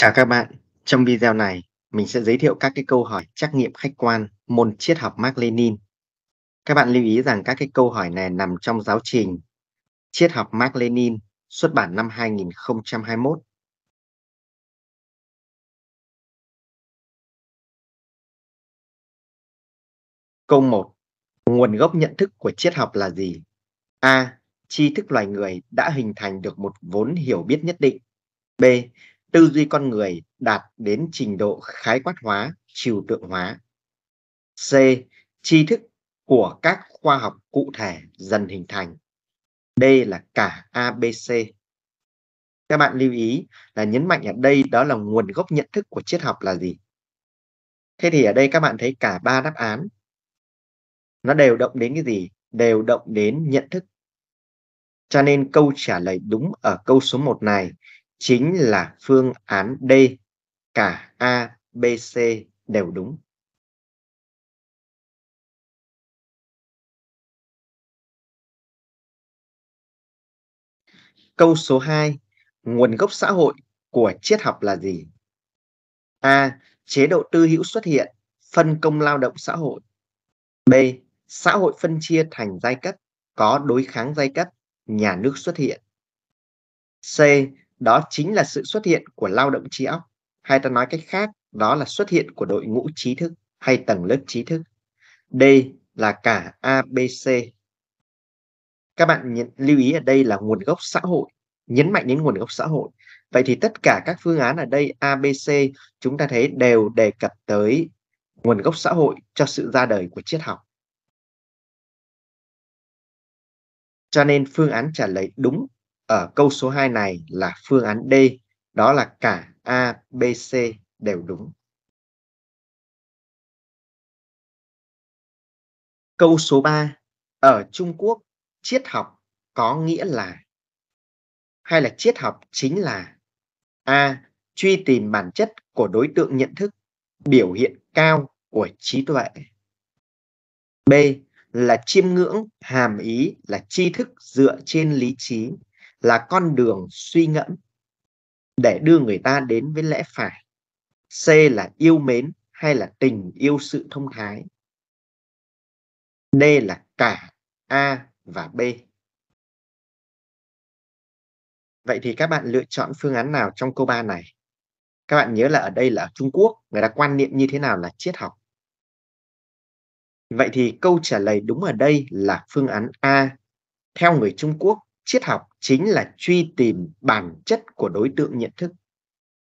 Chào các bạn, trong video này mình sẽ giới thiệu các cái câu hỏi trắc nghiệm khách quan môn triết học Mark Lenin. Các bạn lưu ý rằng các cái câu hỏi này nằm trong giáo trình Triết học Mark Lenin xuất bản năm 2021. Câu 1. Nguồn gốc nhận thức của triết học là gì? A. Tri thức loài người đã hình thành được một vốn hiểu biết nhất định. B tư duy con người đạt đến trình độ khái quát hóa, trừu tượng hóa. C. Tri thức của các khoa học cụ thể dần hình thành. D là cả ABC. Các bạn lưu ý là nhấn mạnh ở đây đó là nguồn gốc nhận thức của triết học là gì. Thế thì ở đây các bạn thấy cả ba đáp án nó đều động đến cái gì? Đều động đến nhận thức. Cho nên câu trả lời đúng ở câu số 1 này chính là phương án D. Cả A, B, C đều đúng. Câu số 2. Nguồn gốc xã hội của triết học là gì? A. Chế độ tư hữu xuất hiện, phân công lao động xã hội. B. Xã hội phân chia thành giai cấp, có đối kháng giai cấp, nhà nước xuất hiện. C đó chính là sự xuất hiện của lao động trí óc hay ta nói cách khác đó là xuất hiện của đội ngũ trí thức hay tầng lớp trí thức đây là cả abc các bạn nhận, lưu ý ở đây là nguồn gốc xã hội nhấn mạnh đến nguồn gốc xã hội vậy thì tất cả các phương án ở đây abc chúng ta thấy đều đề cập tới nguồn gốc xã hội cho sự ra đời của triết học cho nên phương án trả lời đúng ở câu số 2 này là phương án D, đó là cả A, B, C đều đúng. Câu số 3, ở Trung Quốc, triết học có nghĩa là hay là triết học chính là A. Truy tìm bản chất của đối tượng nhận thức, biểu hiện cao của trí tuệ. B. Là chiêm ngưỡng hàm ý là tri thức dựa trên lý trí là con đường suy ngẫm để đưa người ta đến với lẽ phải c là yêu mến hay là tình yêu sự thông thái d là cả a và b vậy thì các bạn lựa chọn phương án nào trong câu 3 này các bạn nhớ là ở đây là ở trung quốc người ta quan niệm như thế nào là triết học vậy thì câu trả lời đúng ở đây là phương án a theo người trung quốc triết học chính là truy tìm bản chất của đối tượng nhận thức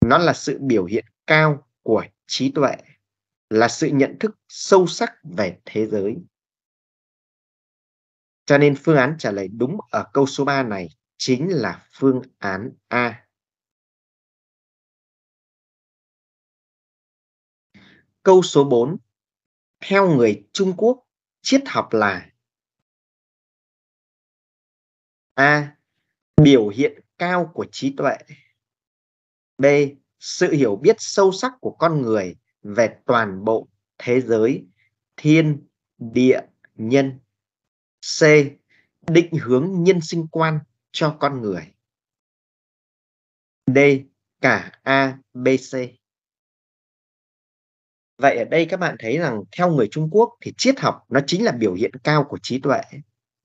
nó là sự biểu hiện cao của trí tuệ là sự nhận thức sâu sắc về thế giới cho nên phương án trả lời đúng ở câu số 3 này chính là phương án A. Câu số 4. Theo người Trung Quốc, triết học là a biểu hiện cao của trí tuệ b sự hiểu biết sâu sắc của con người về toàn bộ thế giới thiên địa nhân c định hướng nhân sinh quan cho con người d cả a b c vậy ở đây các bạn thấy rằng theo người trung quốc thì triết học nó chính là biểu hiện cao của trí tuệ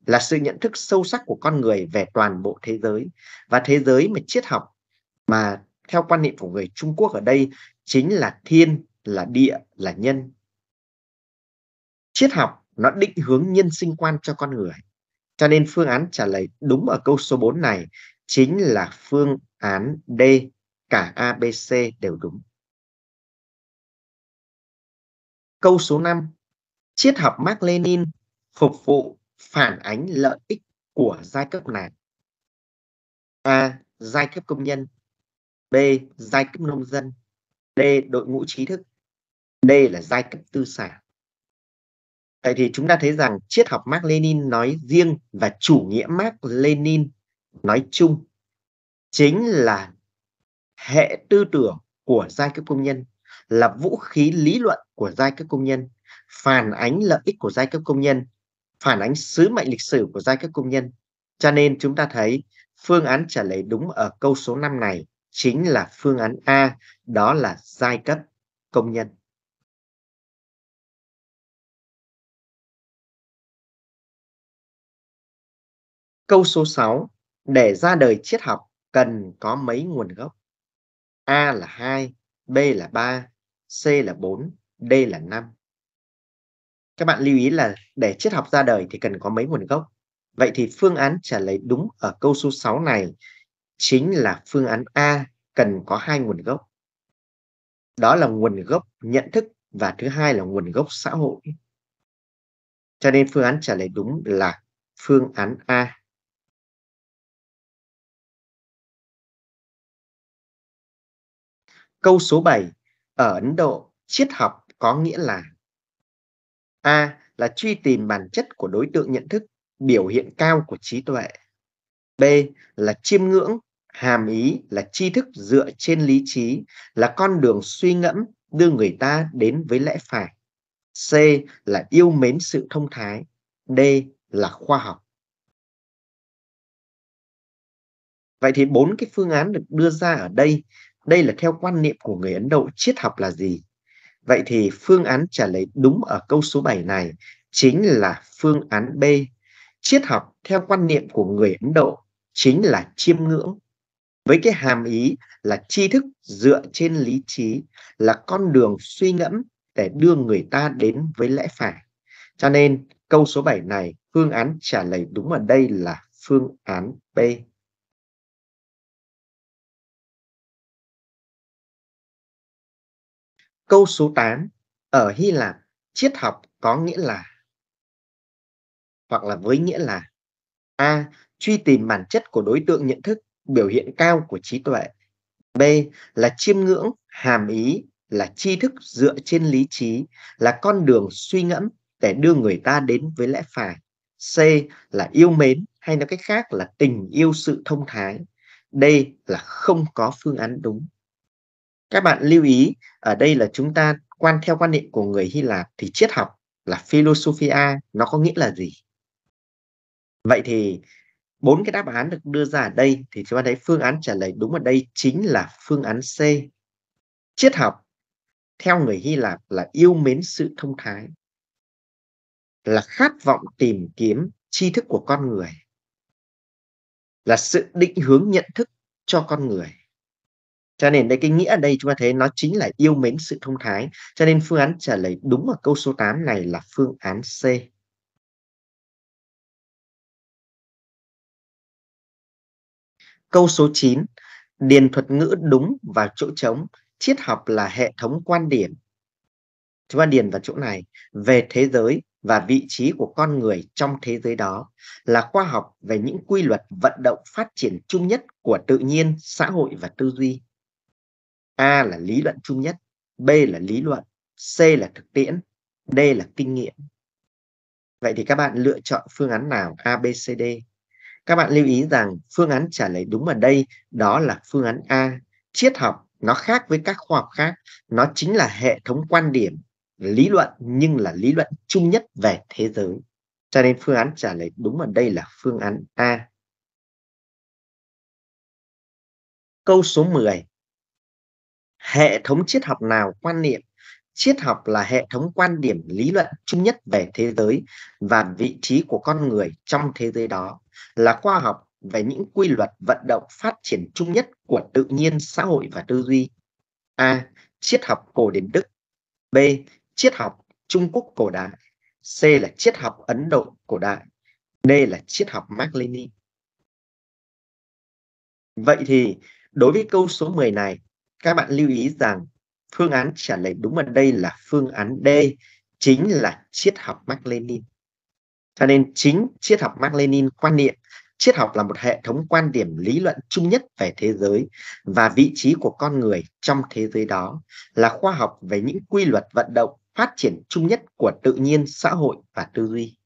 là sự nhận thức sâu sắc của con người về toàn bộ thế giới và thế giới mà triết học mà theo quan niệm của người Trung Quốc ở đây chính là thiên, là địa, là nhân. Triết học nó định hướng nhân sinh quan cho con người. Cho nên phương án trả lời đúng ở câu số 4 này chính là phương án D, cả A, B, C đều đúng. Câu số 5. Triết học Mark Lenin phục vụ phản ánh lợi ích của giai cấp nào? A. Giai cấp công nhân B. Giai cấp nông dân D. Đội ngũ trí thức D. Là giai cấp tư sản Vậy thì chúng ta thấy rằng triết học Mark Lenin nói riêng và chủ nghĩa Mark Lenin nói chung chính là hệ tư tưởng của giai cấp công nhân là vũ khí lý luận của giai cấp công nhân phản ánh lợi ích của giai cấp công nhân phản ánh sứ mệnh lịch sử của giai cấp công nhân. Cho nên chúng ta thấy phương án trả lời đúng ở câu số 5 này chính là phương án A, đó là giai cấp công nhân. Câu số 6, để ra đời triết học cần có mấy nguồn gốc? A là 2, B là 3, C là 4, D là 5. Các bạn lưu ý là để triết học ra đời thì cần có mấy nguồn gốc. Vậy thì phương án trả lời đúng ở câu số 6 này chính là phương án A cần có hai nguồn gốc. Đó là nguồn gốc nhận thức và thứ hai là nguồn gốc xã hội. Cho nên phương án trả lời đúng là phương án A. Câu số 7. Ở Ấn Độ, triết học có nghĩa là A là truy tìm bản chất của đối tượng nhận thức, biểu hiện cao của trí tuệ. B là chiêm ngưỡng, hàm ý là tri thức dựa trên lý trí, là con đường suy ngẫm đưa người ta đến với lẽ phải. C là yêu mến sự thông thái. D là khoa học. Vậy thì bốn cái phương án được đưa ra ở đây, đây là theo quan niệm của người Ấn Độ triết học là gì? Vậy thì phương án trả lời đúng ở câu số 7 này chính là phương án B. Triết học theo quan niệm của người Ấn Độ chính là chiêm ngưỡng. Với cái hàm ý là tri thức dựa trên lý trí là con đường suy ngẫm để đưa người ta đến với lẽ phải. Cho nên câu số 7 này phương án trả lời đúng ở đây là phương án B. Câu số 8 ở Hy Lạp triết học có nghĩa là hoặc là với nghĩa là A. Truy tìm bản chất của đối tượng nhận thức, biểu hiện cao của trí tuệ. B. Là chiêm ngưỡng, hàm ý, là tri thức dựa trên lý trí, là con đường suy ngẫm để đưa người ta đến với lẽ phải. C. Là yêu mến, hay nói cách khác là tình yêu sự thông thái. D. Là không có phương án đúng các bạn lưu ý ở đây là chúng ta quan theo quan niệm của người Hy Lạp thì triết học là philosophia nó có nghĩa là gì vậy thì bốn cái đáp án được đưa ra ở đây thì chúng ta thấy phương án trả lời đúng ở đây chính là phương án C triết học theo người Hy Lạp là yêu mến sự thông thái là khát vọng tìm kiếm tri thức của con người là sự định hướng nhận thức cho con người cho nên đây cái nghĩa ở đây chúng ta thấy nó chính là yêu mến sự thông thái cho nên phương án trả lời đúng ở câu số 8 này là phương án C câu số 9 điền thuật ngữ đúng vào chỗ trống triết học là hệ thống quan điểm chúng ta điền vào chỗ này về thế giới và vị trí của con người trong thế giới đó là khoa học về những quy luật vận động phát triển chung nhất của tự nhiên xã hội và tư duy A là lý luận chung nhất, B là lý luận, C là thực tiễn, D là kinh nghiệm. Vậy thì các bạn lựa chọn phương án nào A, B, C, D? Các bạn lưu ý rằng phương án trả lời đúng ở đây đó là phương án A. Triết học nó khác với các khoa học khác, nó chính là hệ thống quan điểm, lý luận nhưng là lý luận chung nhất về thế giới. Cho nên phương án trả lời đúng ở đây là phương án A. Câu số 10 hệ thống triết học nào quan niệm triết học là hệ thống quan điểm lý luận chung nhất về thế giới và vị trí của con người trong thế giới đó là khoa học về những quy luật vận động phát triển chung nhất của tự nhiên xã hội và tư duy a triết học cổ điển đức b triết học trung quốc cổ đại c là triết học ấn độ cổ đại d là triết học mark lenin vậy thì đối với câu số 10 này các bạn lưu ý rằng phương án trả lời đúng ở đây là phương án D chính là triết học Mark Lenin cho nên chính triết học Mark Lenin quan niệm triết học là một hệ thống quan điểm lý luận chung nhất về thế giới và vị trí của con người trong thế giới đó là khoa học về những quy luật vận động phát triển chung nhất của tự nhiên xã hội và tư duy